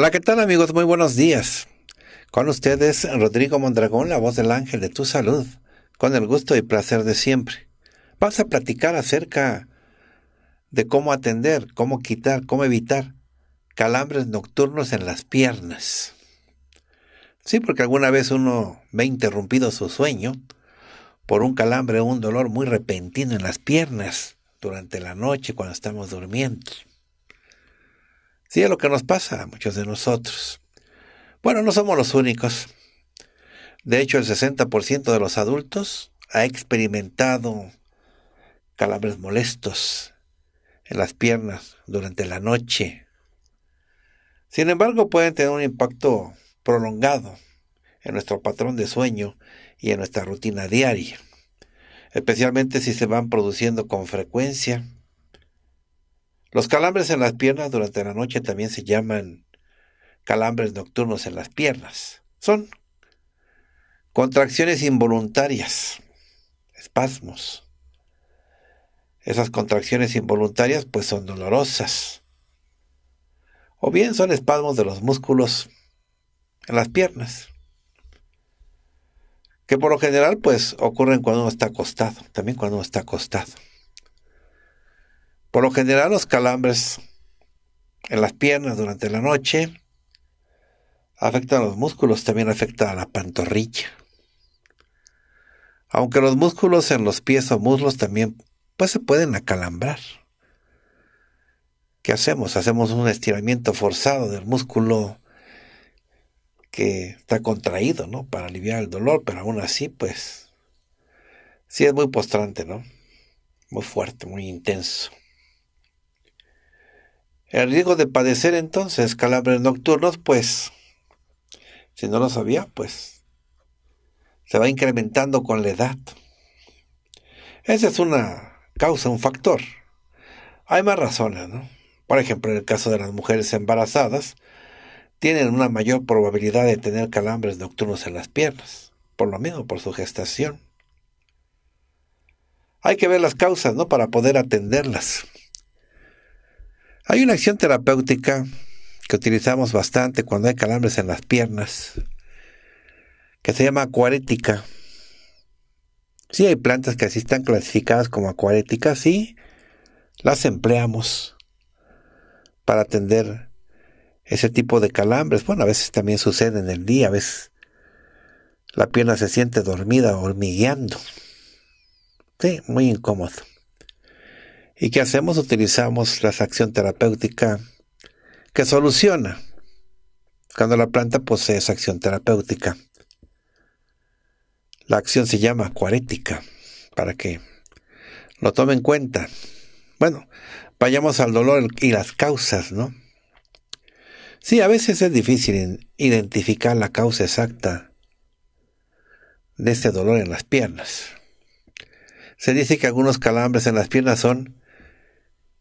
Hola, ¿qué tal amigos? Muy buenos días. Con ustedes Rodrigo Mondragón, la voz del ángel de tu salud, con el gusto y placer de siempre. Vamos a platicar acerca de cómo atender, cómo quitar, cómo evitar calambres nocturnos en las piernas. Sí, porque alguna vez uno ve interrumpido su sueño por un calambre o un dolor muy repentino en las piernas durante la noche cuando estamos durmiendo. Sí, es lo que nos pasa a muchos de nosotros. Bueno, no somos los únicos. De hecho, el 60% de los adultos ha experimentado calambres molestos en las piernas durante la noche. Sin embargo, pueden tener un impacto prolongado en nuestro patrón de sueño y en nuestra rutina diaria, especialmente si se van produciendo con frecuencia los calambres en las piernas durante la noche también se llaman calambres nocturnos en las piernas. Son contracciones involuntarias, espasmos. Esas contracciones involuntarias pues son dolorosas. O bien son espasmos de los músculos en las piernas, que por lo general pues ocurren cuando uno está acostado, también cuando uno está acostado. Por lo general los calambres en las piernas durante la noche afectan a los músculos, también afecta a la pantorrilla. Aunque los músculos en los pies o muslos también pues, se pueden acalambrar. ¿Qué hacemos? Hacemos un estiramiento forzado del músculo que está contraído, ¿no? Para aliviar el dolor, pero aún así, pues, sí es muy postrante, ¿no? Muy fuerte, muy intenso. El riesgo de padecer entonces calambres nocturnos, pues, si no lo sabía, pues, se va incrementando con la edad. Esa es una causa, un factor. Hay más razones, ¿no? Por ejemplo, en el caso de las mujeres embarazadas, tienen una mayor probabilidad de tener calambres nocturnos en las piernas, por lo mismo por su gestación. Hay que ver las causas, ¿no? Para poder atenderlas. Hay una acción terapéutica que utilizamos bastante cuando hay calambres en las piernas, que se llama acuarética. Sí hay plantas que así están clasificadas como acuaréticas, y las empleamos para atender ese tipo de calambres. Bueno, a veces también sucede en el día, a veces la pierna se siente dormida, hormigueando. Sí, muy incómodo. ¿Y qué hacemos? Utilizamos la acción terapéutica que soluciona cuando la planta posee esa acción terapéutica. La acción se llama cuarética, para que lo tome en cuenta. Bueno, vayamos al dolor y las causas, ¿no? Sí, a veces es difícil identificar la causa exacta de este dolor en las piernas. Se dice que algunos calambres en las piernas son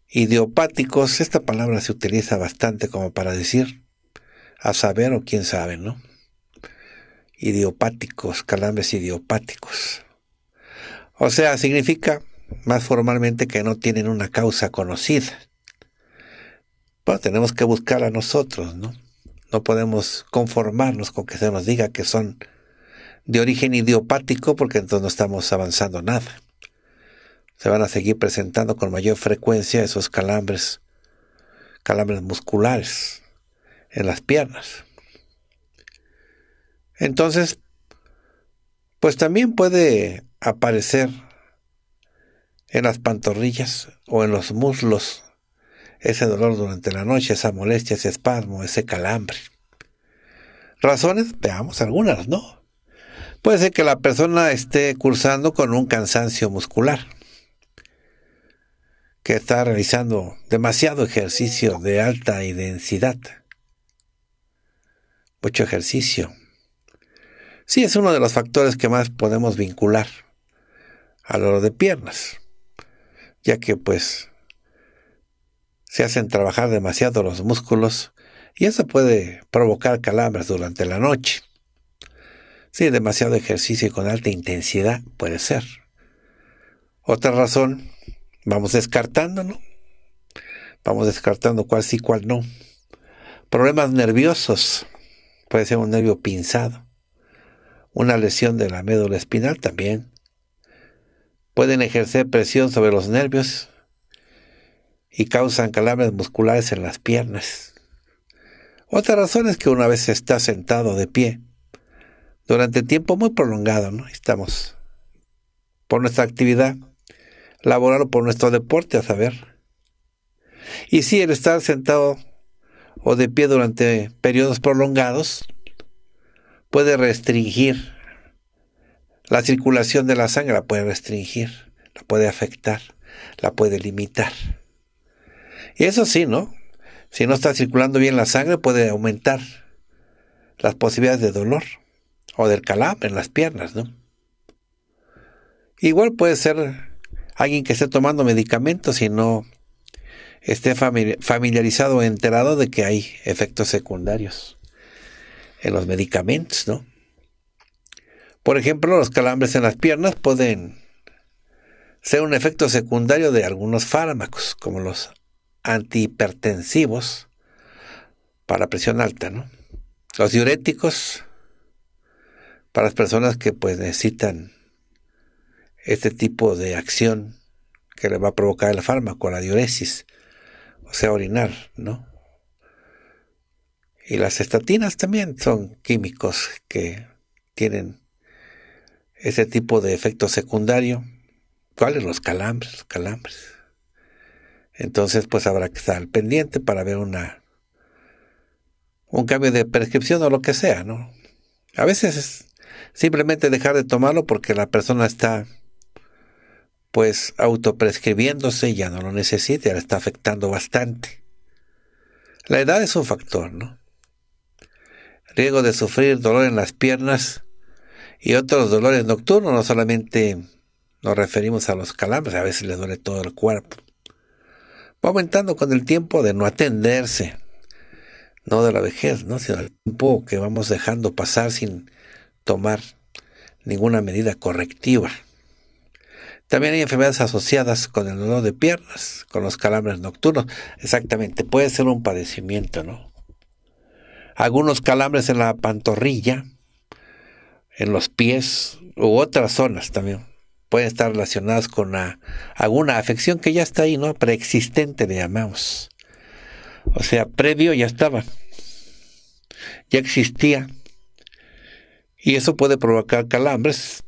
idiopáticos, esta palabra se utiliza bastante como para decir a saber o quién sabe, ¿no? Idiopáticos, calambres idiopáticos. O sea, significa más formalmente que no tienen una causa conocida. Bueno, tenemos que buscar a nosotros, ¿no? No podemos conformarnos con que se nos diga que son de origen idiopático porque entonces no estamos avanzando nada se van a seguir presentando con mayor frecuencia esos calambres, calambres musculares en las piernas. Entonces, pues también puede aparecer en las pantorrillas o en los muslos ese dolor durante la noche, esa molestia, ese espasmo, ese calambre. Razones, veamos algunas, ¿no? Puede ser que la persona esté cursando con un cansancio muscular que está realizando demasiado ejercicio de alta intensidad. Mucho ejercicio. Sí, es uno de los factores que más podemos vincular a lo de piernas, ya que pues se hacen trabajar demasiado los músculos y eso puede provocar calambres durante la noche. Sí, demasiado ejercicio con alta intensidad puede ser. Otra razón Vamos descartando, ¿no? Vamos descartando cuál sí, cuál no. Problemas nerviosos. Puede ser un nervio pinzado. Una lesión de la médula espinal también. Pueden ejercer presión sobre los nervios y causan calambres musculares en las piernas. Otra razón es que una vez está sentado de pie durante tiempo muy prolongado, ¿no? Estamos por nuestra actividad ...laborarlo por nuestro deporte, a saber. Y si el estar sentado o de pie durante periodos prolongados puede restringir la circulación de la sangre, la puede restringir, la puede afectar, la puede limitar. Y eso sí, ¿no? Si no está circulando bien la sangre, puede aumentar las posibilidades de dolor o del calambre en las piernas, ¿no? Igual puede ser alguien que esté tomando medicamentos y no esté familiarizado o enterado de que hay efectos secundarios en los medicamentos, ¿no? Por ejemplo, los calambres en las piernas pueden ser un efecto secundario de algunos fármacos, como los antihipertensivos para presión alta, ¿no? Los diuréticos para las personas que pues necesitan este tipo de acción que le va a provocar el fármaco, la diuresis, o sea, orinar, ¿no? Y las estatinas también son químicos que tienen ese tipo de efecto secundario. ¿Cuáles? Los calambres, los calambres. Entonces, pues habrá que estar al pendiente para ver una un cambio de prescripción o lo que sea, ¿no? A veces es simplemente dejar de tomarlo porque la persona está pues autoprescribiéndose ya no lo necesita, le está afectando bastante. La edad es un factor, ¿no? Riesgo de sufrir dolor en las piernas y otros dolores nocturnos, no solamente nos referimos a los calambres, a veces le duele todo el cuerpo. Va aumentando con el tiempo de no atenderse, no de la vejez, ¿no? sino el tiempo que vamos dejando pasar sin tomar ninguna medida correctiva. También hay enfermedades asociadas con el dolor de piernas, con los calambres nocturnos. Exactamente, puede ser un padecimiento, ¿no? Algunos calambres en la pantorrilla, en los pies u otras zonas también pueden estar relacionadas con alguna afección que ya está ahí, ¿no? Preexistente le llamamos. O sea, previo ya estaba, ya existía. Y eso puede provocar calambres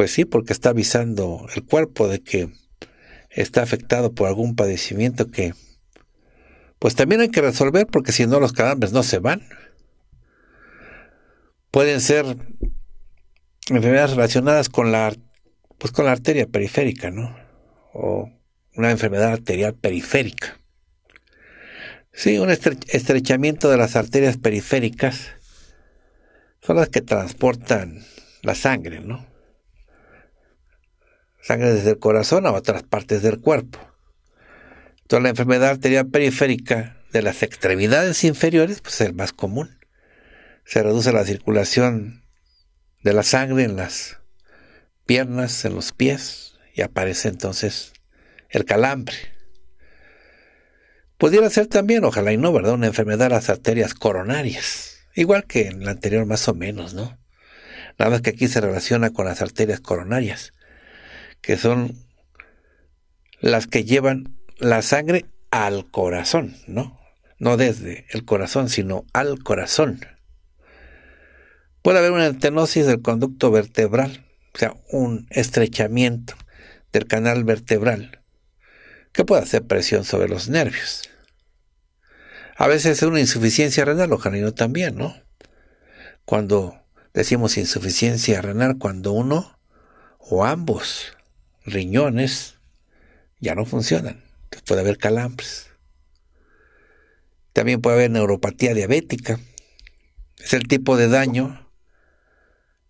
pues sí, porque está avisando el cuerpo de que está afectado por algún padecimiento que pues también hay que resolver porque si no los cadáveres no se van. Pueden ser enfermedades relacionadas con la pues con la arteria periférica, ¿no? O una enfermedad arterial periférica. Sí, un estrechamiento de las arterias periféricas son las que transportan la sangre, ¿no? sangre desde el corazón a otras partes del cuerpo. Entonces la enfermedad arterial periférica de las extremidades inferiores pues, es el más común. Se reduce la circulación de la sangre en las piernas, en los pies, y aparece entonces el calambre. Pudiera ser también, ojalá y no, ¿verdad? Una enfermedad de las arterias coronarias. Igual que en la anterior más o menos, ¿no? Nada más que aquí se relaciona con las arterias coronarias que son las que llevan la sangre al corazón, ¿no? No desde el corazón, sino al corazón. Puede haber una antenosis del conducto vertebral, o sea, un estrechamiento del canal vertebral, que puede hacer presión sobre los nervios. A veces es una insuficiencia renal, ojalá también, ¿no? Cuando decimos insuficiencia renal, cuando uno o ambos riñones ya no funcionan. Puede haber calambres. También puede haber neuropatía diabética. Es el tipo de daño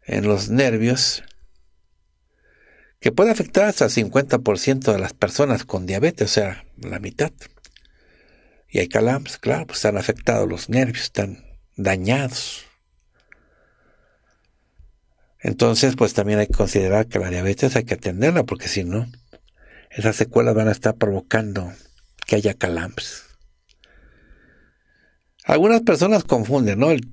en los nervios que puede afectar hasta el 50% de las personas con diabetes, o sea, la mitad. Y hay calambres, claro, pues están afectados los nervios, están dañados. Entonces, pues también hay que considerar que la diabetes hay que atenderla, porque si no, esas secuelas van a estar provocando que haya calambres. Algunas personas confunden, ¿no? El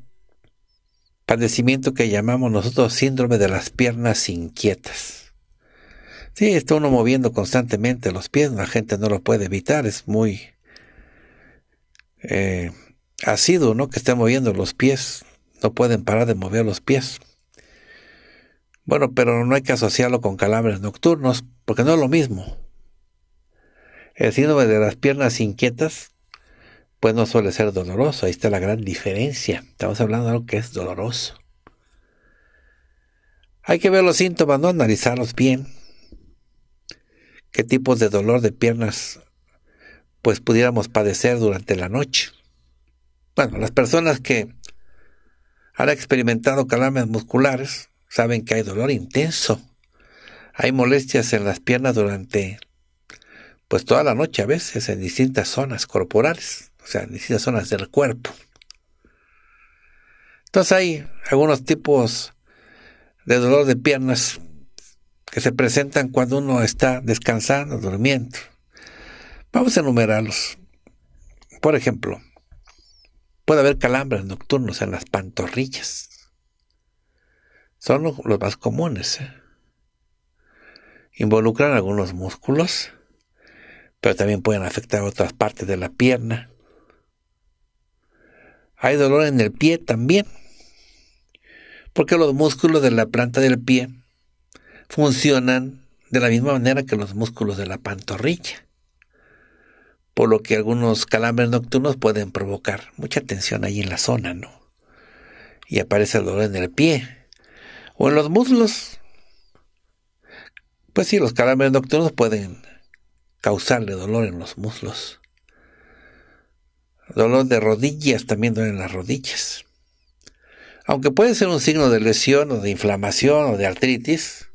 padecimiento que llamamos nosotros síndrome de las piernas inquietas. Sí, está uno moviendo constantemente los pies, la gente no lo puede evitar, es muy eh, ¿no? Que está moviendo los pies, no pueden parar de mover los pies. Bueno, pero no hay que asociarlo con calambres nocturnos, porque no es lo mismo. El síndrome de las piernas inquietas, pues no suele ser doloroso. Ahí está la gran diferencia. Estamos hablando de algo que es doloroso. Hay que ver los síntomas, no analizarlos bien. ¿Qué tipos de dolor de piernas pues pudiéramos padecer durante la noche? Bueno, las personas que han experimentado calambres musculares saben que hay dolor intenso. Hay molestias en las piernas durante, pues toda la noche a veces, en distintas zonas corporales, o sea, en distintas zonas del cuerpo. Entonces hay algunos tipos de dolor de piernas que se presentan cuando uno está descansando, durmiendo. Vamos a enumerarlos. Por ejemplo, puede haber calambres nocturnos en las pantorrillas, son los más comunes. ¿eh? Involucran algunos músculos, pero también pueden afectar otras partes de la pierna. Hay dolor en el pie también, porque los músculos de la planta del pie funcionan de la misma manera que los músculos de la pantorrilla, por lo que algunos calambres nocturnos pueden provocar mucha tensión ahí en la zona, ¿no? Y aparece el dolor en el pie, o en los muslos. Pues sí, los calambres nocturnos pueden causarle dolor en los muslos. Dolor de rodillas también duele en las rodillas. Aunque puede ser un signo de lesión o de inflamación o de artritis,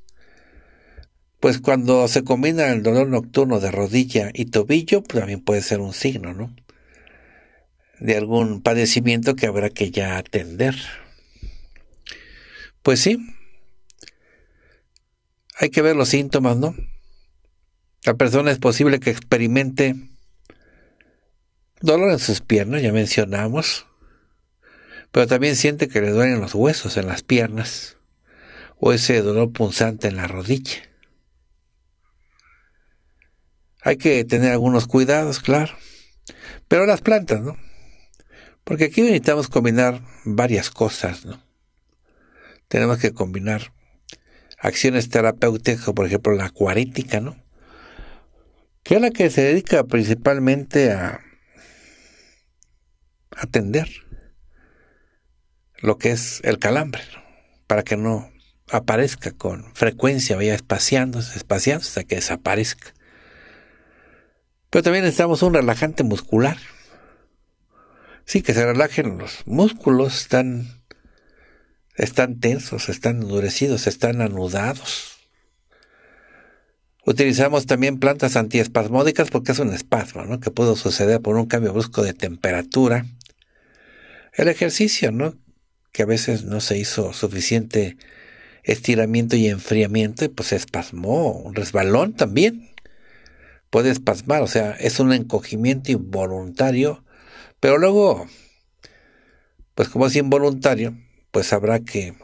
pues cuando se combina el dolor nocturno de rodilla y tobillo, pues también puede ser un signo, ¿no? De algún padecimiento que habrá que ya atender. Pues sí, hay que ver los síntomas, ¿no? La persona es posible que experimente dolor en sus piernas, ya mencionamos, pero también siente que le duelen los huesos en las piernas o ese dolor punzante en la rodilla. Hay que tener algunos cuidados, claro, pero las plantas, ¿no? Porque aquí necesitamos combinar varias cosas, ¿no? tenemos que combinar acciones terapéuticas, por ejemplo la acuarítica, ¿no? Que es la que se dedica principalmente a atender lo que es el calambre, para que no aparezca con frecuencia, vaya espaciándose, espaciándose hasta que desaparezca. Pero también necesitamos un relajante muscular. Sí, que se relajen los músculos, están están tensos, están endurecidos, están anudados. Utilizamos también plantas antiespasmódicas porque es un espasmo, ¿no? Que puede suceder por un cambio brusco de temperatura. El ejercicio, ¿no? Que a veces no se hizo suficiente estiramiento y enfriamiento y pues se espasmó. Un resbalón también puede espasmar, o sea, es un encogimiento involuntario, pero luego, pues como es involuntario, pues habrá que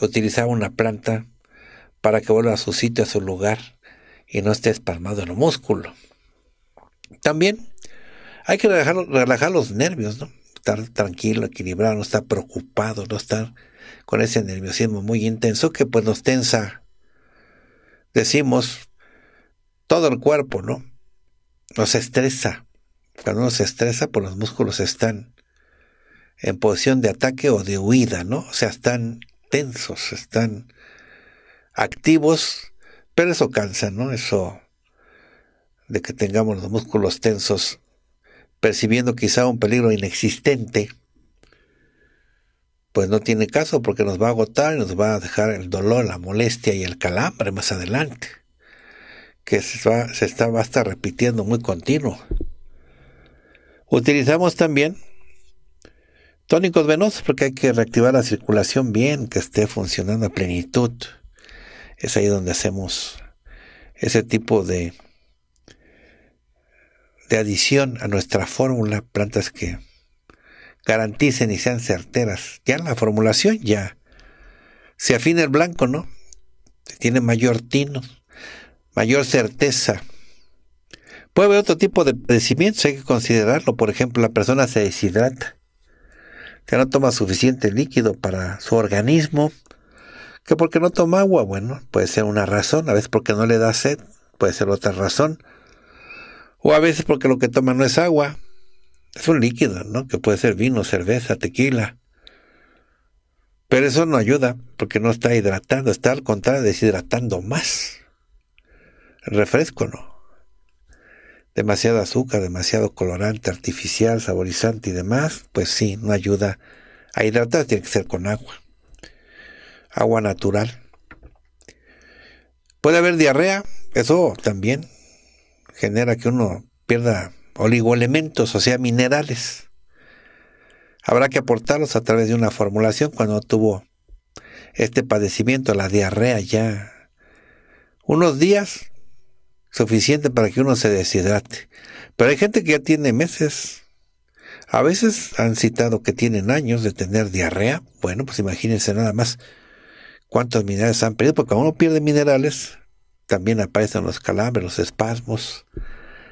utilizar una planta para que vuelva a su sitio, a su lugar y no esté espalmado en los músculo. También hay que relajar, relajar los nervios, ¿no? Estar tranquilo, equilibrado, no estar preocupado, no estar con ese nerviosismo muy intenso que pues nos tensa, decimos, todo el cuerpo, ¿no? Nos estresa. Cuando uno se estresa, pues los músculos están en posición de ataque o de huida, ¿no? O sea, están tensos, están activos, pero eso cansa, ¿no? Eso de que tengamos los músculos tensos, percibiendo quizá un peligro inexistente, pues no tiene caso porque nos va a agotar y nos va a dejar el dolor, la molestia y el calambre más adelante, que se, va, está, va a estar repitiendo muy continuo. Utilizamos también Tónicos venosos porque hay que reactivar la circulación bien, que esté funcionando a plenitud. Es ahí donde hacemos ese tipo de, de adición a nuestra fórmula, plantas que garanticen y sean certeras. Ya en la formulación ya se afina el blanco, ¿no? Tiene mayor tino, mayor certeza. Puede haber otro tipo de padecimientos, hay que considerarlo. Por ejemplo, la persona se deshidrata que no toma suficiente líquido para su organismo, que porque no toma agua, bueno, puede ser una razón, a veces porque no le da sed, puede ser otra razón, o a veces porque lo que toma no es agua, es un líquido, ¿no? Que puede ser vino, cerveza, tequila. Pero eso no ayuda, porque no está hidratando, está al contrario deshidratando más. refresco no demasiado azúcar, demasiado colorante artificial, saborizante y demás, pues sí, no ayuda a hidratar, tiene que ser con agua. Agua natural. Puede haber diarrea, eso también genera que uno pierda oligoelementos, o sea, minerales. Habrá que aportarlos a través de una formulación cuando tuvo este padecimiento, la diarrea ya. Unos días suficiente para que uno se deshidrate. Pero hay gente que ya tiene meses. A veces han citado que tienen años de tener diarrea. Bueno, pues imagínense nada más cuántos minerales han perdido, porque cuando uno pierde minerales, también aparecen los calambres, los espasmos,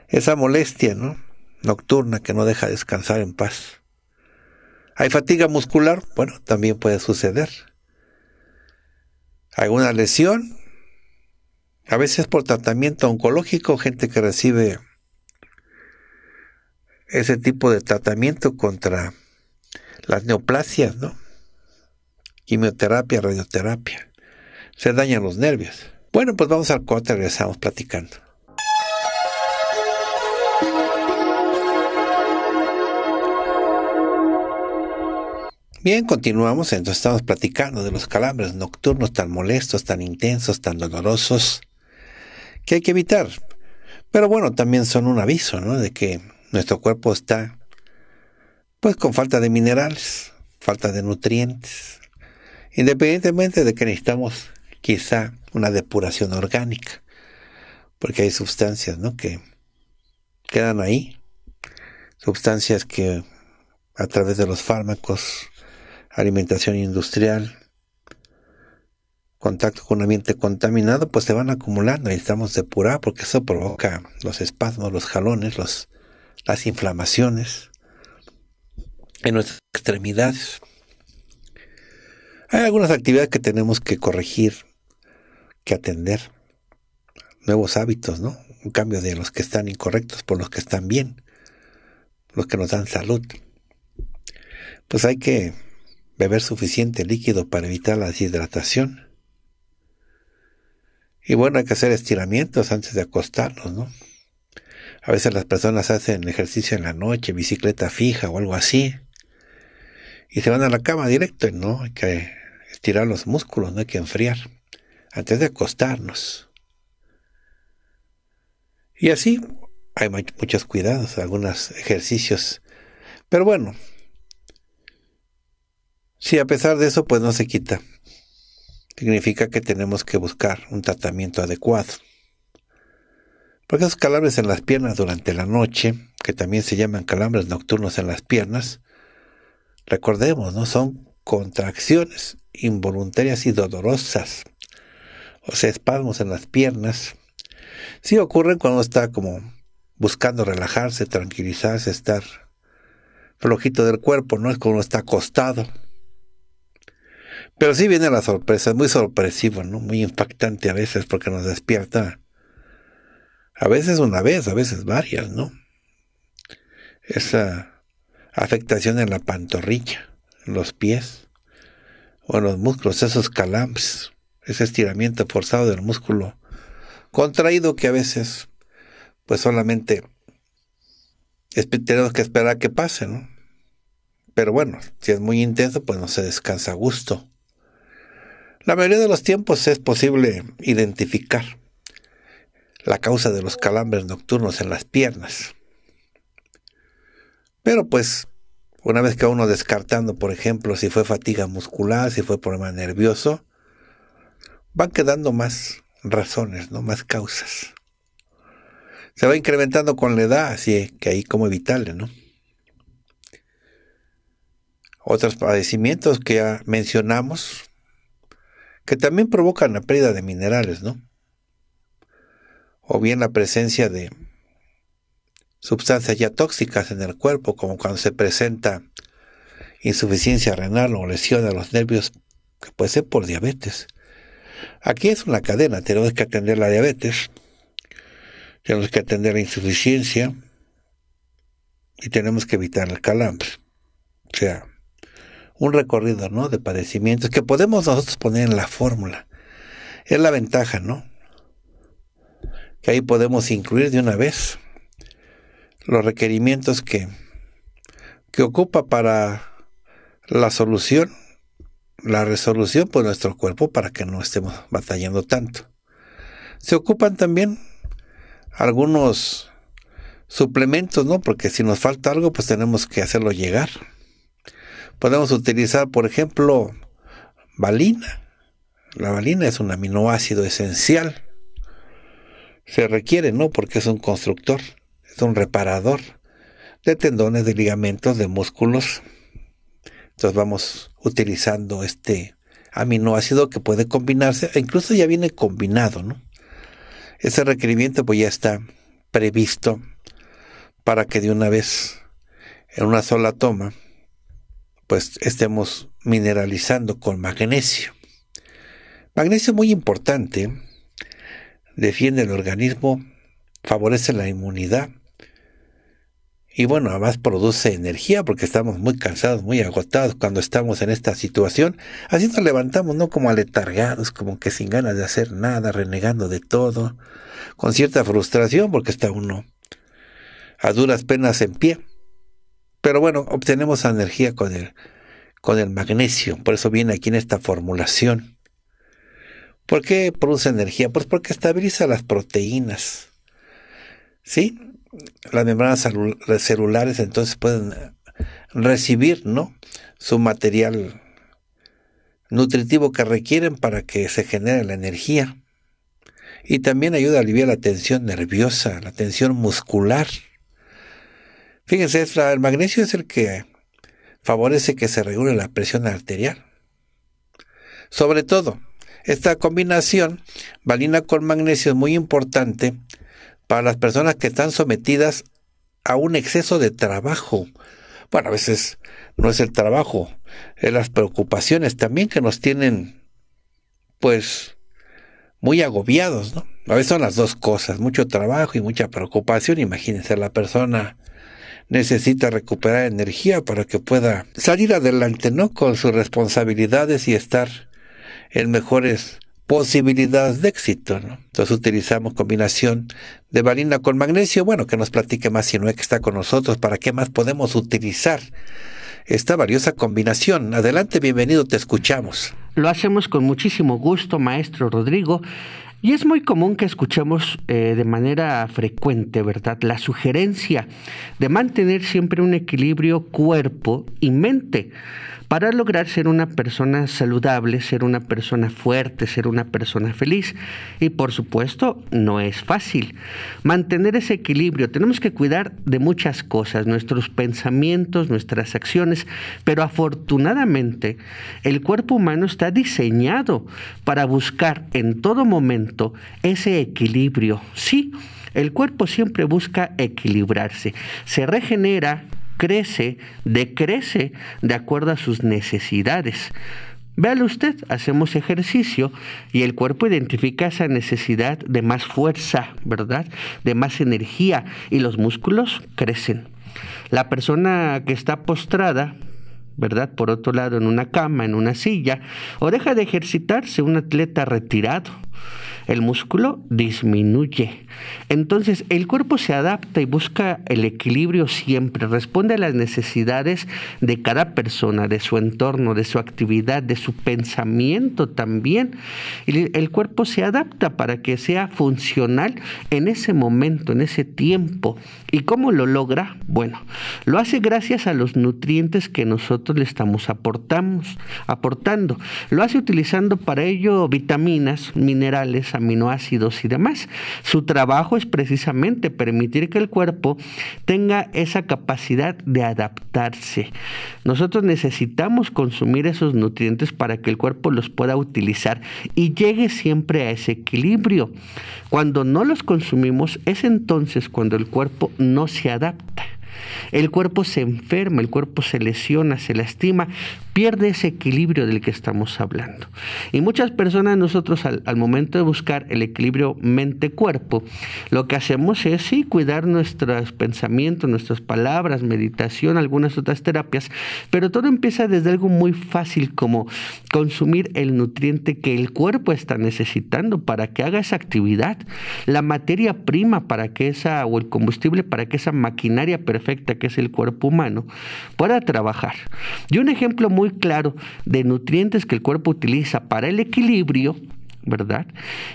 esa molestia, Nocturna que no deja descansar en paz. Hay fatiga muscular, bueno, también puede suceder. Alguna lesión, a veces por tratamiento oncológico, gente que recibe ese tipo de tratamiento contra las neoplasias, ¿no? Quimioterapia, radioterapia. Se dañan los nervios. Bueno, pues vamos al corte, regresamos platicando. Bien, continuamos, entonces estamos platicando de los calambres nocturnos tan molestos, tan intensos, tan dolorosos que hay que evitar. Pero bueno, también son un aviso, ¿no? De que nuestro cuerpo está, pues, con falta de minerales, falta de nutrientes, independientemente de que necesitamos quizá una depuración orgánica, porque hay sustancias, ¿no? Que quedan ahí, sustancias que a través de los fármacos, alimentación industrial, contacto con un ambiente contaminado, pues se van acumulando. y estamos depurar porque eso provoca los espasmos, los jalones, los, las inflamaciones en nuestras extremidades. Hay algunas actividades que tenemos que corregir, que atender. Nuevos hábitos, ¿no? Un cambio de los que están incorrectos por los que están bien, los que nos dan salud. Pues hay que beber suficiente líquido para evitar la deshidratación y bueno, hay que hacer estiramientos antes de acostarnos, ¿no? A veces las personas hacen ejercicio en la noche, bicicleta fija o algo así. Y se van a la cama directo, ¿no? Hay que estirar los músculos, no hay que enfriar. Antes de acostarnos. Y así hay muchos cuidados, algunos ejercicios. Pero bueno, si a pesar de eso, pues no se quita significa que tenemos que buscar un tratamiento adecuado. Porque esos calambres en las piernas durante la noche, que también se llaman calambres nocturnos en las piernas, recordemos, ¿no? Son contracciones involuntarias y dolorosas, o sea, espasmos en las piernas. Sí ocurren cuando uno está como buscando relajarse, tranquilizarse, estar flojito del cuerpo, ¿no? Es cuando uno está acostado pero sí viene la sorpresa, es muy sorpresivo, ¿no? Muy impactante a veces porque nos despierta. A veces una vez, a veces varias, ¿no? Esa afectación en la pantorrilla, en los pies o en los músculos, esos calambres, ese estiramiento forzado del músculo contraído que a veces pues solamente tenemos que esperar a que pase, ¿no? Pero bueno, si es muy intenso, pues no se descansa a gusto. La mayoría de los tiempos es posible identificar la causa de los calambres nocturnos en las piernas. Pero pues, una vez que uno descartando, por ejemplo, si fue fatiga muscular, si fue problema nervioso, van quedando más razones, ¿no? Más causas. Se va incrementando con la edad, así que ahí como evitarle, ¿no? Otros padecimientos que ya mencionamos, que también provocan la pérdida de minerales, ¿no? O bien la presencia de sustancias ya tóxicas en el cuerpo, como cuando se presenta insuficiencia renal o lesión a los nervios, que puede ser por diabetes. Aquí es una cadena, tenemos que atender la diabetes, tenemos que atender la insuficiencia y tenemos que evitar el calambre. O sea, un recorrido, ¿no? De padecimientos que podemos nosotros poner en la fórmula. Es la ventaja, ¿no? Que ahí podemos incluir de una vez los requerimientos que, que ocupa para la solución, la resolución por nuestro cuerpo para que no estemos batallando tanto. Se ocupan también algunos suplementos, ¿no? Porque si nos falta algo, pues tenemos que hacerlo llegar. Podemos utilizar, por ejemplo, valina. La valina es un aminoácido esencial. Se requiere, ¿no? Porque es un constructor, es un reparador de tendones, de ligamentos, de músculos. Entonces vamos utilizando este aminoácido que puede combinarse, e incluso ya viene combinado, ¿no? Ese requerimiento pues ya está previsto para que de una vez, en una sola toma, pues estemos mineralizando con magnesio. Magnesio muy importante, defiende el organismo, favorece la inmunidad y bueno, además produce energía porque estamos muy cansados, muy agotados cuando estamos en esta situación. Así nos levantamos, ¿no? Como aletargados, como que sin ganas de hacer nada, renegando de todo, con cierta frustración porque está uno a duras penas en pie. Pero bueno, obtenemos energía con el, con el magnesio, por eso viene aquí en esta formulación. ¿Por qué produce energía? Pues porque estabiliza las proteínas. ¿Sí? Las membranas celulares entonces pueden eh, recibir, ¿no? Su material nutritivo que requieren para que se genere la energía. Y también ayuda a aliviar la tensión nerviosa, la tensión muscular. Fíjense, el magnesio es el que favorece que se regule la presión arterial. Sobre todo, esta combinación valina con magnesio es muy importante para las personas que están sometidas a un exceso de trabajo. Bueno, a veces no es el trabajo, es las preocupaciones también que nos tienen, pues, muy agobiados, ¿no? A veces son las dos cosas, mucho trabajo y mucha preocupación. Imagínense la persona necesita recuperar energía para que pueda salir adelante, ¿no? Con sus responsabilidades y estar en mejores posibilidades de éxito, Entonces utilizamos combinación de valina con magnesio. Bueno, que nos platique más si es que está con nosotros, para qué más podemos utilizar esta valiosa combinación. Adelante, bienvenido, te escuchamos. Lo hacemos con muchísimo gusto, maestro Rodrigo. Y es muy común que escuchemos eh, de manera frecuente, ¿verdad? La sugerencia de mantener siempre un equilibrio cuerpo y mente para lograr ser una persona saludable, ser una persona fuerte, ser una persona feliz. Y por supuesto, no es fácil. Mantener ese equilibrio, tenemos que cuidar de muchas cosas, nuestros pensamientos, nuestras acciones, pero afortunadamente el cuerpo humano está diseñado para buscar en todo momento ese equilibrio. Sí, el cuerpo siempre busca equilibrarse, se regenera crece, decrece de acuerdo a sus necesidades. Vea usted, hacemos ejercicio y el cuerpo identifica esa necesidad de más fuerza, ¿verdad? De más energía y los músculos crecen. La persona que está postrada, ¿verdad? Por otro lado, en una cama, en una silla, o deja de ejercitarse un atleta retirado el músculo disminuye. Entonces el cuerpo se adapta y busca el equilibrio siempre, responde a las necesidades de cada persona, de su entorno, de su actividad, de su pensamiento también. El, el cuerpo se adapta para que sea funcional en ese momento, en ese tiempo. ¿Y cómo lo logra? Bueno, lo hace gracias a los nutrientes que nosotros le estamos aportamos, aportando. Lo hace utilizando para ello vitaminas, minerales, aminoácidos y demás. Su trabajo es precisamente permitir que el cuerpo tenga esa capacidad de adaptarse. Nosotros necesitamos consumir esos nutrientes para que el cuerpo los pueda utilizar y llegue siempre a ese equilibrio. Cuando no los consumimos es entonces cuando el cuerpo no se adapta. El cuerpo se enferma, el cuerpo se lesiona, se lastima pierde ese equilibrio del que estamos hablando. Y muchas personas nosotros al, momento de buscar el equilibrio mente-cuerpo, lo que hacemos es sí cuidar nuestros pensamientos, nuestras palabras, meditación, algunas otras terapias, pero todo empieza desde algo muy fácil como consumir el nutriente que el cuerpo está necesitando para que haga esa actividad, la materia prima para que esa o el combustible para que esa maquinaria perfecta que es el cuerpo humano pueda trabajar. Y un ejemplo muy claro de nutrientes que el cuerpo utiliza para el equilibrio, ¿verdad?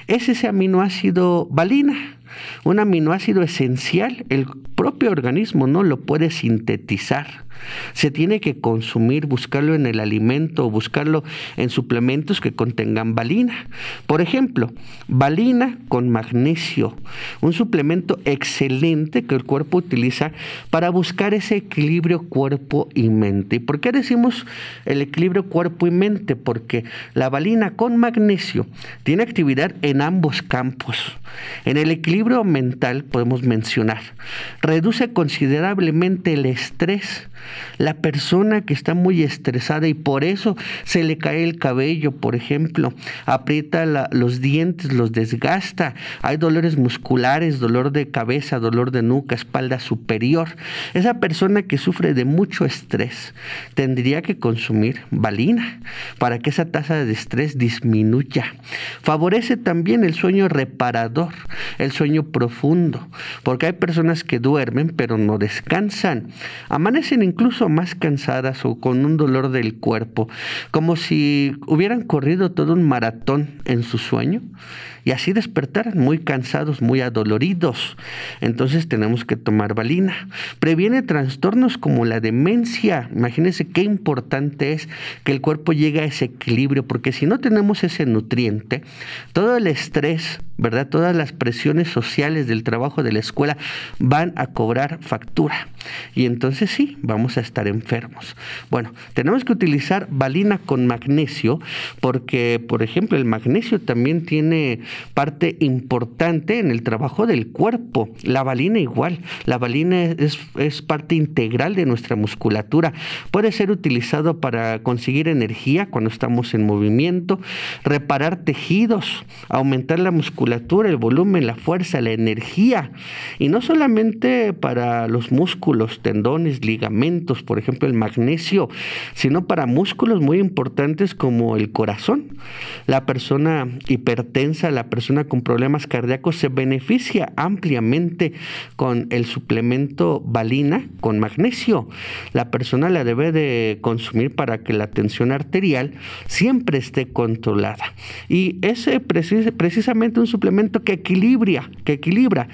Es ese aminoácido valina un aminoácido esencial, el propio organismo no lo puede sintetizar. Se tiene que consumir, buscarlo en el alimento o buscarlo en suplementos que contengan valina. Por ejemplo, valina con magnesio, un suplemento excelente que el cuerpo utiliza para buscar ese equilibrio cuerpo y mente. ¿Y por qué decimos el equilibrio cuerpo y mente? Porque la valina con magnesio tiene actividad en ambos campos. En el equilibrio mental podemos mencionar. Reduce considerablemente el estrés. La persona que está muy estresada y por eso se le cae el cabello, por ejemplo, aprieta los dientes, los desgasta. Hay dolores musculares, dolor de cabeza, dolor de nuca, espalda superior. Esa persona que sufre de mucho estrés tendría que consumir valina para que esa tasa de estrés disminuya. Favorece también el sueño reparador, el sueño profundo, porque hay personas que duermen pero no descansan. Amanecen incluso más cansadas o con un dolor del cuerpo, como si hubieran corrido todo un maratón en su sueño y así despertaran muy cansados, muy adoloridos. Entonces tenemos que tomar valina. Previene trastornos como la demencia. Imagínense qué importante es que el cuerpo llegue a ese equilibrio, porque si no tenemos ese nutriente, todo el estrés ¿verdad? Todas las presiones sociales del trabajo de la escuela van a cobrar factura. Y entonces sí, vamos a estar enfermos. Bueno, tenemos que utilizar balina con magnesio porque, por ejemplo, el magnesio también tiene parte importante en el trabajo del cuerpo. La balina igual. La balina es parte integral de nuestra musculatura. Puede ser utilizado para conseguir energía cuando estamos en movimiento, reparar tejidos, aumentar la musculatura el volumen, la fuerza, la energía. Y no solamente para los músculos, tendones, ligamentos, por ejemplo el magnesio, sino para músculos muy importantes como el corazón. La persona hipertensa, la persona con problemas cardíacos se beneficia ampliamente con el suplemento valina con magnesio. La persona la debe de consumir para que la tensión arterial siempre esté controlada. Y ese precisamente un suplemento suplemento que equilibra, que equilibra.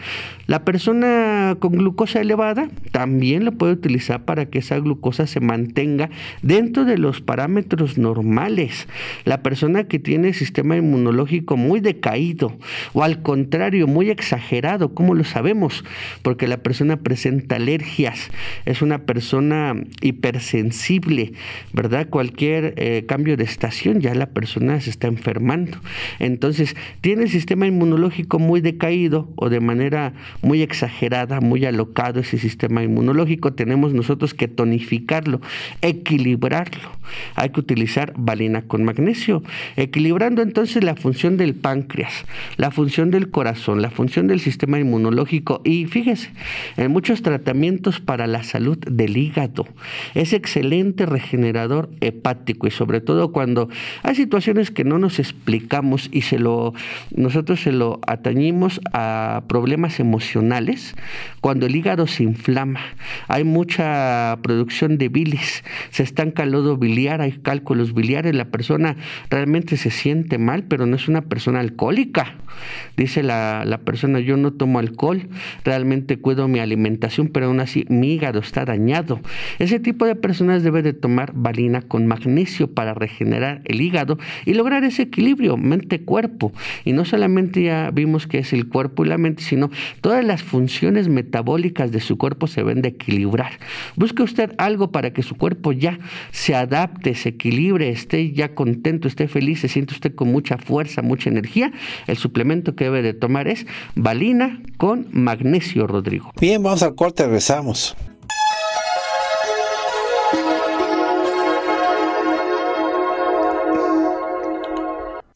La persona con glucosa elevada también lo puede utilizar para que esa glucosa se mantenga dentro de los parámetros normales. La persona que tiene sistema inmunológico muy decaído o al contrario muy exagerado, ¿cómo lo sabemos? Porque la persona presenta alergias, es una persona hipersensible, ¿verdad? Cualquier eh, cambio de estación ya la persona se está enfermando. Entonces, tiene sistema inmunológico inmunológico muy decaído o de manera muy exagerada, muy alocado ese sistema inmunológico, tenemos nosotros que tonificarlo, equilibrarlo. Hay que utilizar valina con magnesio, equilibrando entonces la función del páncreas, la función del corazón, la función del sistema inmunológico y fíjese, en muchos tratamientos para la salud del hígado es excelente regenerador hepático y sobre todo cuando hay situaciones que no nos explicamos y se lo nosotros se lo atañimos a problemas emocionales, cuando el hígado se inflama, hay mucha producción de bilis, se estanca el lodo biliar, hay cálculos biliares, la persona realmente se siente mal, pero no es una persona alcohólica. Dice la, la persona, yo no tomo alcohol, realmente cuido mi alimentación, pero aún así mi hígado está dañado. Ese tipo de personas debe de tomar valina con magnesio para regenerar el hígado y lograr ese equilibrio mente-cuerpo. Y no solamente ya vimos que es el cuerpo y la mente, sino todas las funciones metabólicas de su cuerpo se ven de equilibrar. Busque usted algo para que su cuerpo ya se adapte, se equilibre, esté ya contento, esté feliz, se siente usted con mucha fuerza, mucha energía. El suplemento que debe de tomar es valina con magnesio, Rodrigo. Bien, vamos al corte, regresamos.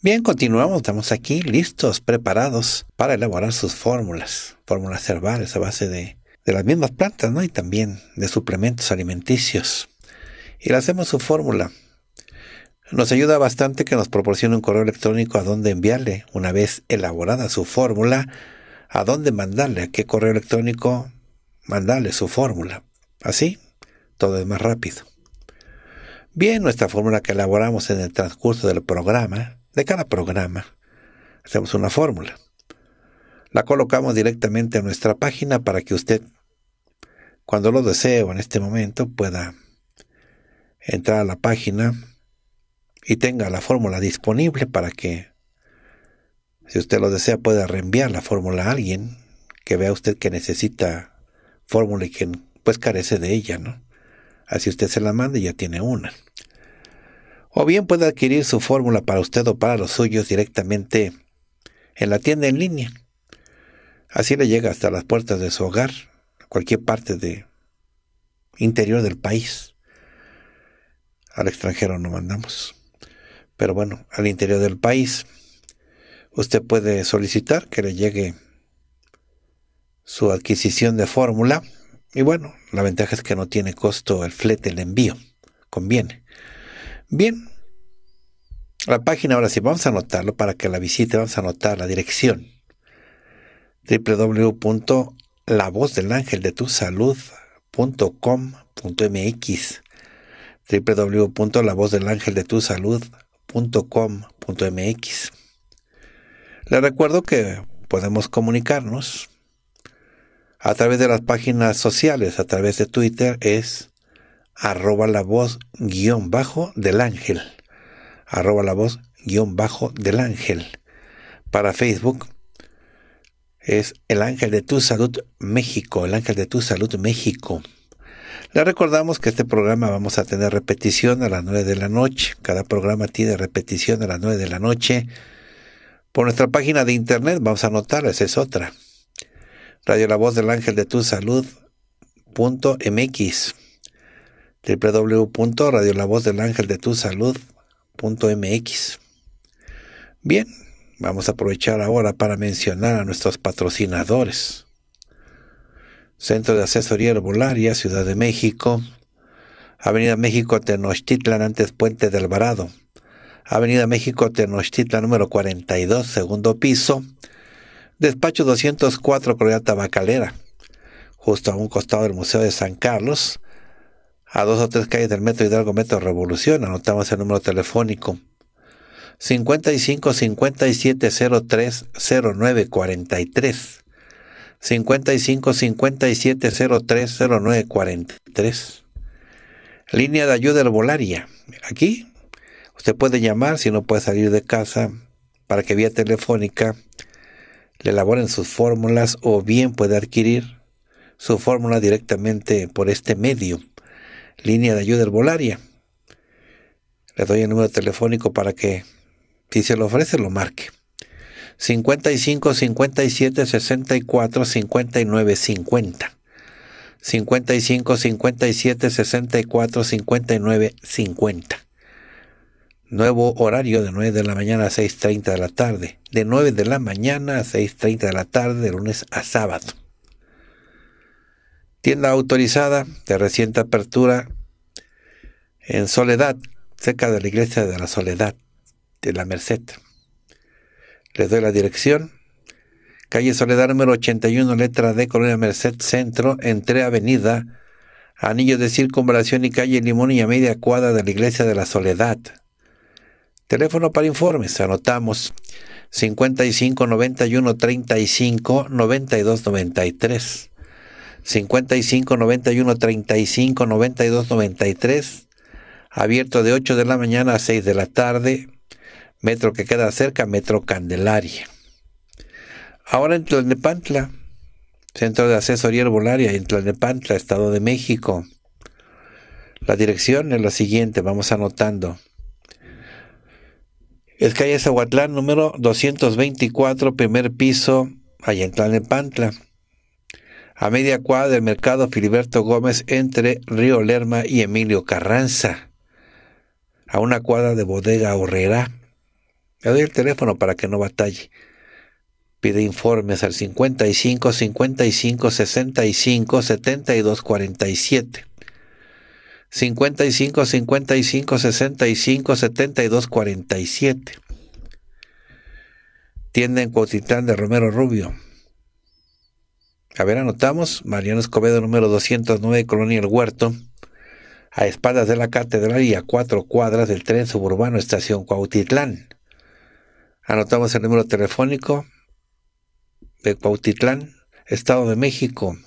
Bien, continuamos, estamos aquí listos, preparados para elaborar sus fórmulas, fórmulas herbales a base de, las mismas plantas, ¿no? Y también de suplementos alimenticios. Y le hacemos su fórmula. Nos ayuda bastante que nos proporcione un correo electrónico a donde enviarle, una vez elaborada su fórmula, a dónde mandarle, a qué correo electrónico mandarle su fórmula. Así, todo es más rápido. Bien, nuestra fórmula que elaboramos en el transcurso del programa de cada programa. Hacemos una fórmula. La colocamos directamente en nuestra página para que usted, cuando lo desee o en este momento, pueda entrar a la página y tenga la fórmula disponible para que, si usted lo desea, pueda reenviar la fórmula a alguien que vea usted que necesita fórmula y que pues carece de ella, ¿no? Así usted se la manda y ya tiene una. O bien puede adquirir su fórmula para usted o para los suyos directamente en la tienda en línea. Así le llega hasta las puertas de su hogar, cualquier parte de interior del país. Al extranjero no mandamos. Pero bueno, al interior del país usted puede solicitar que le llegue su adquisición de fórmula. Y bueno, la ventaja es que no tiene costo el flete, el envío. Conviene. Bien. La página ahora sí, vamos a anotarlo para que la visite, vamos a anotar la dirección. www.lavozdelangeldetusalud.com.mx www.lavozdelangeldetusalud.com.mx Le recuerdo que podemos comunicarnos a través de las páginas sociales, a través de Twitter es arroba la voz guión bajo del ángel, arroba la voz guión bajo del ángel. Para Facebook es el ángel de tu salud México, el ángel de tu salud México. Le recordamos que este programa vamos a tener repetición a las 9 de la noche. Cada programa tiene repetición a las 9 de la noche. Por nuestra página de internet vamos a anotar, esa es otra. Radio La Voz del Ángel de Tu Salud. MX www.radiolavozdelangeldetusalud.mx Bien, vamos a aprovechar ahora para mencionar a nuestros patrocinadores. Centro de Asesoría Herbolaria, Ciudad de México, Avenida México Tenochtitlan, antes Puente del Alvarado, Avenida México Tenochtitlan número 42, segundo piso, Despacho 204, Correa Tabacalera. justo a un costado del Museo de San Carlos, a dos o tres calles del Metro Hidalgo Metro Revolución. Anotamos el número telefónico 55 57 03 09 43. 55 57 03 09 43. Línea de ayuda herbolaria. Aquí usted puede llamar si no puede salir de casa para que vía telefónica le elaboren sus fórmulas o bien puede adquirir su fórmula directamente por este medio línea de ayuda herbolaria. Le doy el número telefónico para que, si se lo ofrece, lo marque. 55 57 64 59 50. 55 57 64 59 50. Nuevo horario de 9 de la mañana a 6.30 de la tarde. De 9 de la mañana a 6.30 de la tarde, de lunes a sábado. Tienda autorizada de reciente apertura en Soledad, cerca de la iglesia de la Soledad, de la Merced. Les doy la dirección. Calle Soledad número 81, letra D, Colonia Merced Centro, entre Avenida, Anillo de Circunvalación y Calle Limón y a media cuadra de la iglesia de la Soledad. Teléfono para informes, anotamos 55 91 35 92 93. 55 91 35 92 93, abierto de 8 de la mañana a 6 de la tarde, metro que queda cerca, metro Candelaria. Ahora en Tlalnepantla, Centro de Asesoría Herbolaria en Tlalnepantla, Estado de México. La dirección es la siguiente, vamos anotando. Es calle Zahuatlán, número 224, primer piso, allá en Tlalnepantla a media cuadra del mercado Filiberto Gómez entre Río Lerma y Emilio Carranza, a una cuadra de bodega horrera. Le doy el teléfono para que no batalle. Pide informes al 55 55 65 72 47. 55 55 65 72 47. Tienda en Cuautitlán de Romero Rubio. A ver, anotamos, Mariano Escobedo número 209, Colonia El Huerto, a espaldas de la catedral y a cuatro cuadras del tren suburbano Estación Cuautitlán. Anotamos el número telefónico de Cuautitlán, Estado de México,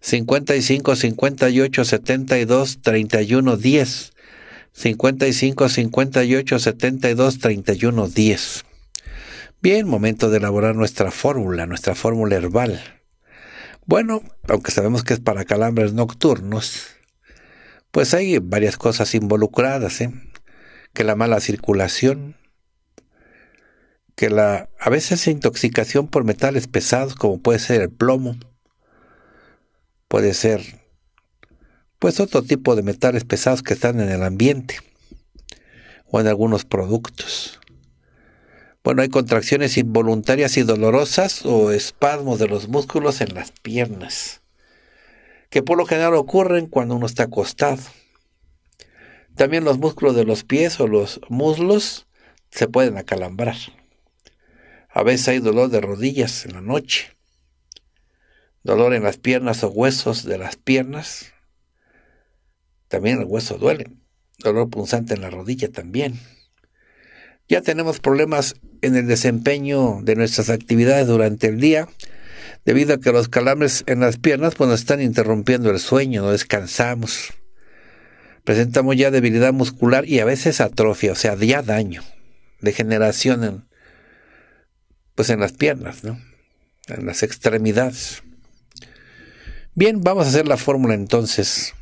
55 58 72 31 10. 55 58 72 31 10. Bien, momento de elaborar nuestra fórmula, nuestra fórmula herbal. Bueno, aunque sabemos que es para calambres nocturnos, pues hay varias cosas involucradas, ¿eh? que la mala circulación, que la a veces intoxicación por metales pesados como puede ser el plomo, puede ser pues otro tipo de metales pesados que están en el ambiente o en algunos productos. Bueno, hay contracciones involuntarias y dolorosas o espasmos de los músculos en las piernas, que por lo general ocurren cuando uno está acostado. También los músculos de los pies o los muslos se pueden acalambrar. A veces hay dolor de rodillas en la noche, dolor en las piernas o huesos de las piernas. También el hueso duele, dolor punzante en la rodilla también. Ya tenemos problemas en el desempeño de nuestras actividades durante el día, debido a que los calambres en las piernas pues, nos están interrumpiendo el sueño, no descansamos. Presentamos ya debilidad muscular y a veces atrofia, o sea, ya daño, degeneración en, pues en las piernas, ¿no? En las extremidades. Bien, vamos a hacer la fórmula entonces.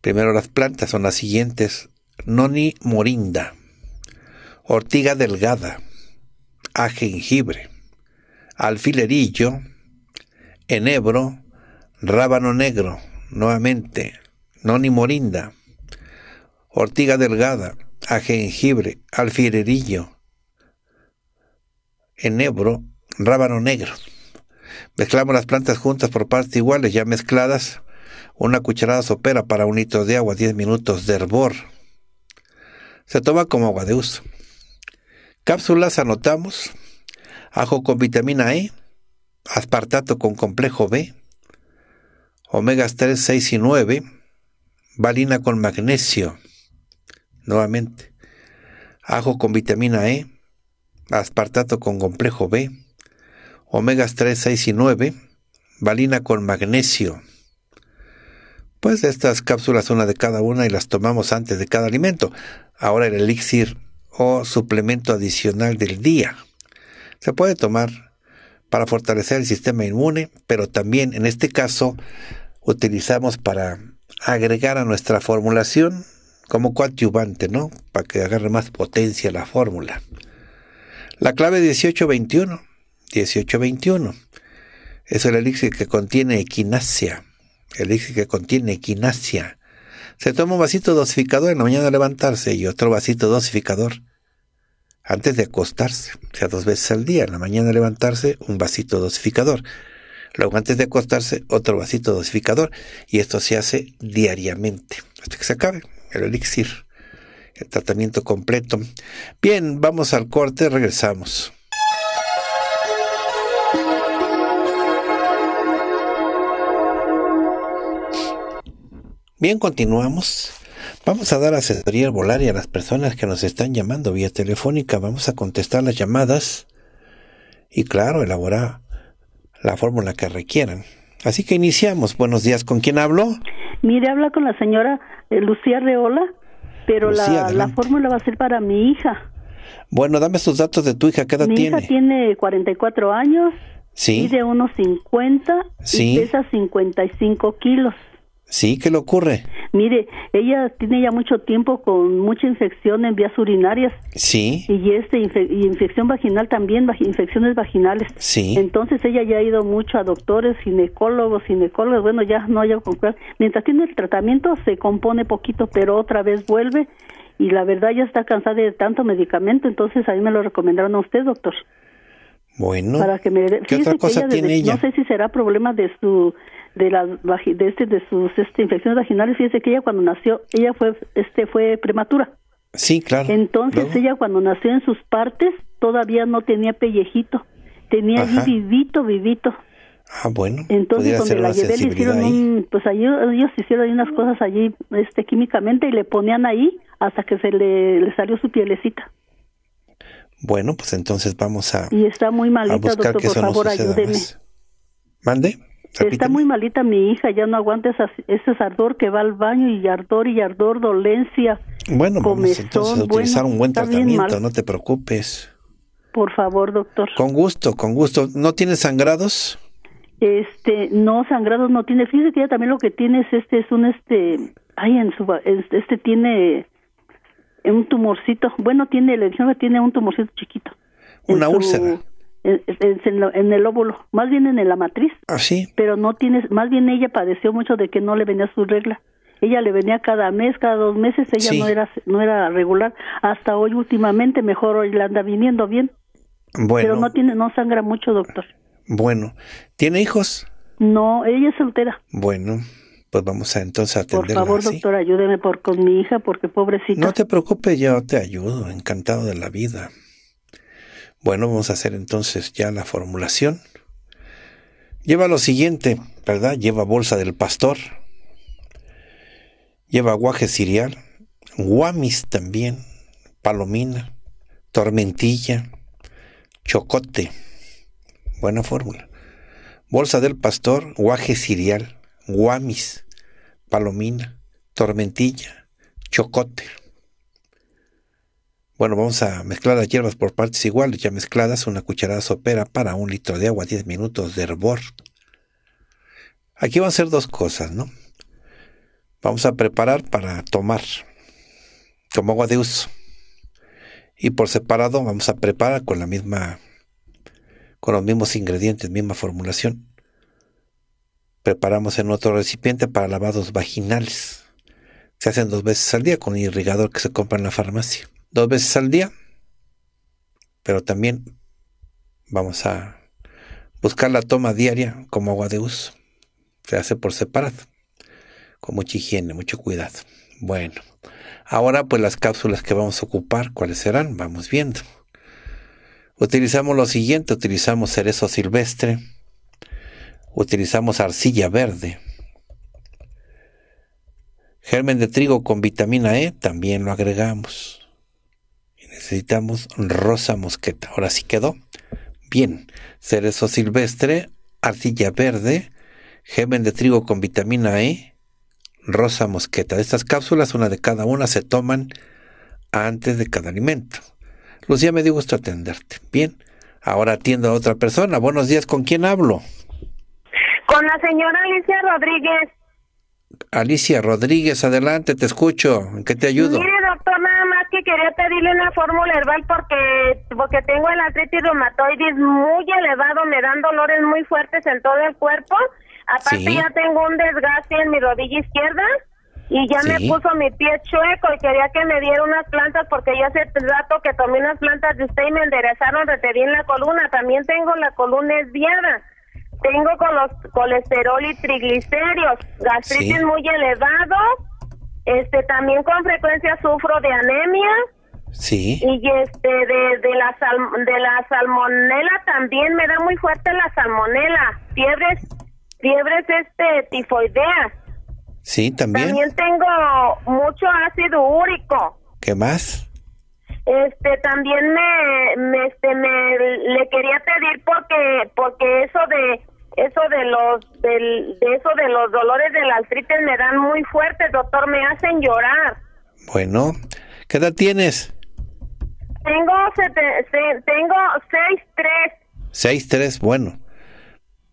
Primero las plantas son las siguientes. Noni morinda ortiga delgada, a jengibre, alfilerillo, enebro, rábano negro, nuevamente, noni morinda, ortiga delgada, a jengibre, alfilerillo, enebro, rábano negro. Mezclamos las plantas juntas por partes iguales, ya mezcladas, una cucharada sopera para un litro de agua, 10 minutos de hervor. Se toma como agua de uso. Cápsulas anotamos ajo con vitamina E, aspartato con complejo B, omegas 3, 6 y 9, valina con magnesio, nuevamente, ajo con vitamina E, aspartato con complejo B, omegas 3, 6 y 9, valina con magnesio. Pues estas cápsulas, una de cada una, y las tomamos antes de cada alimento. Ahora el elixir o suplemento adicional del día. Se puede tomar para fortalecer el sistema inmune, pero también en este caso utilizamos para agregar a nuestra formulación como coadyuvante, ¿no? Para que agarre más potencia la fórmula. La clave 1821. 1821. Es el elixir que contiene equinacia. El elixir que contiene equinacia. Se toma un vasito dosificador en la mañana de levantarse y otro vasito dosificador antes de acostarse. O sea, dos veces al día. En la mañana levantarse, un vasito dosificador. Luego, antes de acostarse, otro vasito dosificador. Y esto se hace diariamente. Hasta que se acabe el elixir. El tratamiento completo. Bien, vamos al corte, regresamos. Bien, continuamos. Vamos a dar asesoría y a las personas que nos están llamando vía telefónica. Vamos a contestar las llamadas y, claro, elaborar la fórmula que requieran. Así que iniciamos. Buenos días. ¿Con quién hablo? Mire, habla con la señora eh, Lucía Reola, pero la, fórmula va a ser para mi hija. Bueno, dame sus datos de tu hija. ¿Qué edad tiene? Mi hija tiene 44 años. Sí. Mide unos 50 y pesa 55 kilos. Sí, ¿qué le ocurre? Mire, ella tiene ya mucho tiempo con mucha infección en vías urinarias. Sí. Y este infección vaginal también, infecciones vaginales. Sí. Entonces ella ya ha ido mucho a doctores, ginecólogos, ginecólogos, bueno, ya no haya Mientras tiene el tratamiento se compone poquito, pero otra vez vuelve y la verdad ya está cansada de tanto medicamento, entonces ahí me lo recomendaron a usted, doctor. Bueno. Para que me ¿Qué otra cosa tiene ella? No sé si será problema de su de de este de sus este, infecciones vaginales fíjese que ella cuando nació ella fue este fue prematura sí claro entonces ella cuando nació en sus partes todavía no tenía pellejito tenía allí vivito vivito ah bueno entonces cuando la llevé hicieron pues ellos hicieron ahí unas cosas allí este químicamente y le ponían ahí hasta que se le, salió su pielecita bueno pues entonces vamos a y está muy malita doctor, por favor no mande Está muy malita mi hija, ya no aguanta ese ardor que va al baño y ardor y ardor, dolencia. Bueno, vamos entonces utilizar un buen tratamiento, no te preocupes. Por favor, doctor. Con gusto, con gusto. ¿No tiene sangrados? Este, no, sangrados no tiene. Fíjese que ya también lo que tiene es este, es un este, ay, en su, este tiene un tumorcito. Bueno, tiene, le tiene un tumorcito chiquito. Una úlcera en, el óvulo, más bien en la matriz. Así. Ah, pero no tiene, más bien ella padeció mucho de que no le venía su regla. Ella le venía cada mes, cada dos meses, ella no era no era regular. Hasta hoy últimamente mejor hoy la anda viniendo bien. Bueno. Pero no tiene no sangra mucho, doctor. Bueno. ¿Tiene hijos? No, ella es soltera. Bueno pues vamos a entonces atenderla. Por favor, doctor, ayúdeme por, con mi hija, porque pobrecita. No te preocupes, yo te ayudo, encantado de la vida. Bueno, vamos a hacer entonces ya la formulación. Lleva lo siguiente, ¿verdad? Lleva bolsa del pastor. Lleva guaje cereal, guamis también, palomina, tormentilla, chocote. Buena fórmula. Bolsa del pastor, guaje cereal, guamis, palomina, tormentilla, chocote. Bueno, vamos a mezclar las hierbas por partes iguales, ya mezcladas, una cucharada sopera para un litro de agua, 10 minutos de hervor. Aquí van a ser dos cosas, ¿no? Vamos a preparar para tomar como agua de uso. Y por separado vamos a preparar con la misma con los mismos ingredientes, misma formulación. Preparamos en otro recipiente para lavados vaginales. Se hacen dos veces al día con un irrigador que se compra en la farmacia dos veces al día, pero también vamos a buscar la toma diaria como agua de uso. Se hace por separado, con mucha higiene, mucho cuidado. Bueno, ahora pues las cápsulas que vamos a ocupar, ¿cuáles serán? Vamos viendo. Utilizamos lo siguiente, utilizamos cerezo silvestre, utilizamos arcilla verde, germen de trigo con vitamina E, también lo agregamos necesitamos rosa mosqueta. Ahora sí quedó. Bien, cerezo silvestre, arcilla verde, gemen de trigo con vitamina E, rosa mosqueta. Estas cápsulas, una de cada una, se toman antes de cada alimento. Lucía, me dio gusto atenderte. Bien, ahora atiendo a otra persona. Buenos días, ¿con quién hablo? Con la señora Alicia Rodríguez. Alicia Rodríguez, adelante, te escucho. ¿En qué te ayudo? quería pedirle una fórmula herbal porque porque tengo el artritis reumatoides muy elevado, me dan dolores muy fuertes en todo el cuerpo. Aparte ya tengo un desgaste en mi rodilla izquierda y ya me puso mi pie chueco y quería que me diera unas plantas porque ya hace rato que tomé unas plantas de usted y me enderezaron retení en la columna. También tengo la columna esviada. Tengo con colesterol y triglicéridos, gastritis muy elevado este, también con frecuencia sufro de anemia. Sí. Y este, de, de, la sal, de la salmonela también me da muy fuerte la salmonela. Fiebres, fiebres este, tifoideas. Sí, también. También tengo mucho ácido úrico. ¿Qué más? Este, también me, me, este, me le quería pedir porque, porque eso de eso de los eso de los dolores de la artritis me dan muy fuerte, doctor, me hacen llorar. Bueno, ¿qué edad tienes? Tengo tengo seis tres 63. 63, bueno.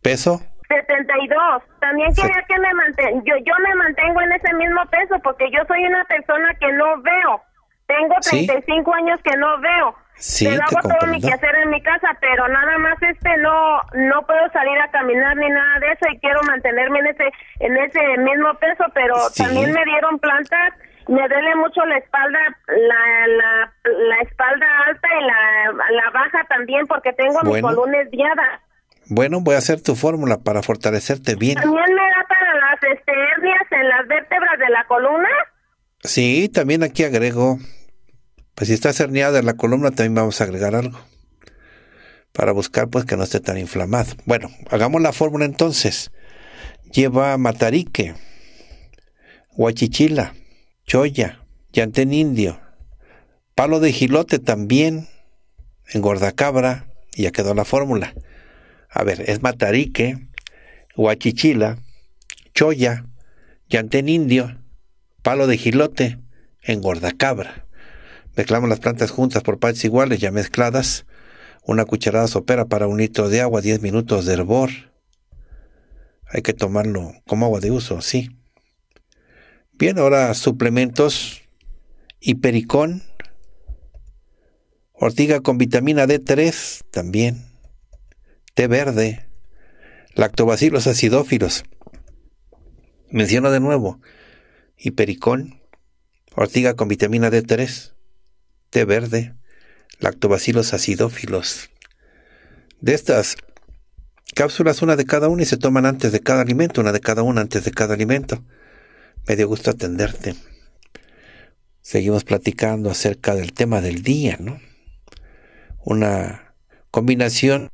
¿Peso? 72. También quería que me mantenga yo yo me mantengo en ese mismo peso porque yo soy una persona que no veo. Tengo 35 cinco años que no veo. Sí, hago todo mi quehacer en mi casa, pero nada más este no no puedo salir a caminar ni nada de eso y quiero mantenerme en ese en ese mismo peso, pero también me dieron plantas, me duele mucho la espalda, la, la, espalda alta y la, la, baja también porque tengo mis mi columna Bueno, voy a hacer tu fórmula para fortalecerte bien. También me da para las hernias en las vértebras de la columna. Sí, también aquí agrego pues, si está cerniada la columna, también vamos a agregar algo. Para buscar pues que no esté tan inflamado. Bueno, hagamos la fórmula entonces. Lleva matarique, guachichila, choya, llantén indio, palo de gilote también, engordacabra, y ya quedó la fórmula. A ver, es matarique, guachichila, choya, llantén indio, palo de gilote, engordacabra. Mezclamos las plantas juntas por partes iguales ya mezcladas. Una cucharada sopera para un litro de agua, 10 minutos de hervor. Hay que tomarlo como agua de uso, sí. Bien, ahora suplementos. Hipericón. Ortiga con vitamina D3 también. Té verde. Lactobacilos acidófilos. Menciono de nuevo. Hipericón. Ortiga con vitamina D3 té verde, lactobacilos acidófilos. De estas cápsulas, una de cada una y se toman antes de cada alimento, una de cada una antes de cada alimento. Me dio gusto atenderte. Seguimos platicando acerca del tema del día, ¿no? Una combinación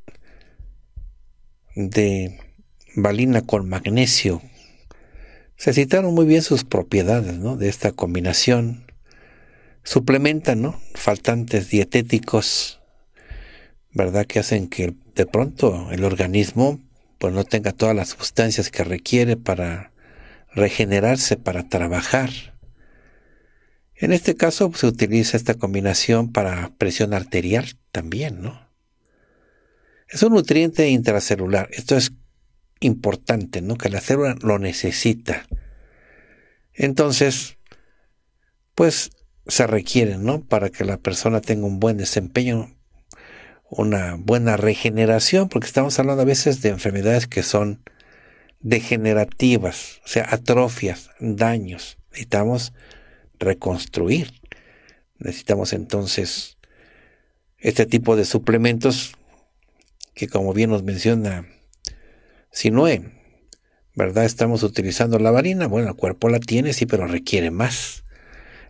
de valina con magnesio. Se citaron muy bien sus propiedades, ¿no? De esta combinación suplementan, ¿no? Faltantes dietéticos, ¿verdad? Que hacen que de pronto el organismo pues no tenga todas las sustancias que requiere para regenerarse, para trabajar. En este caso pues, se utiliza esta combinación para presión arterial también, ¿no? Es un nutriente intracelular. Esto es importante, ¿no? Que la célula lo necesita. Entonces, pues se requieren, ¿no? Para que la persona tenga un buen desempeño, una buena regeneración, porque estamos hablando a veces de enfermedades que son degenerativas, o sea, atrofias, daños. Necesitamos reconstruir. Necesitamos entonces este tipo de suplementos que como bien nos menciona Sinue, ¿verdad? Estamos utilizando la varina. Bueno, el cuerpo la tiene, sí, pero requiere más.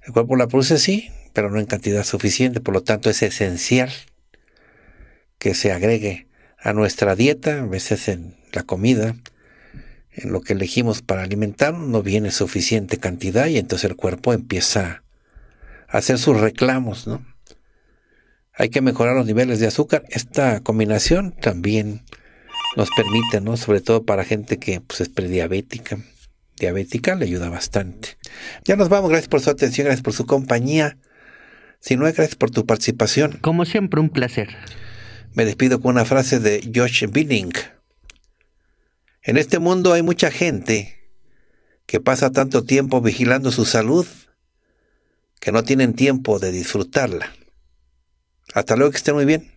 El cuerpo la produce sí, pero no en cantidad suficiente, por lo tanto es esencial que se agregue a nuestra dieta, a veces en la comida, en lo que elegimos para alimentarnos no viene suficiente cantidad y entonces el cuerpo empieza a hacer sus reclamos, ¿no? Hay que mejorar los niveles de azúcar. Esta combinación también nos permite, ¿no? Sobre todo para gente que pues, es prediabética diabética le ayuda bastante. Ya nos vamos, gracias por su atención, gracias por su compañía. Si no, gracias por tu participación. Como siempre, un placer. Me despido con una frase de Josh Binning. En este mundo hay mucha gente que pasa tanto tiempo vigilando su salud que no tienen tiempo de disfrutarla. Hasta luego, que estén muy bien.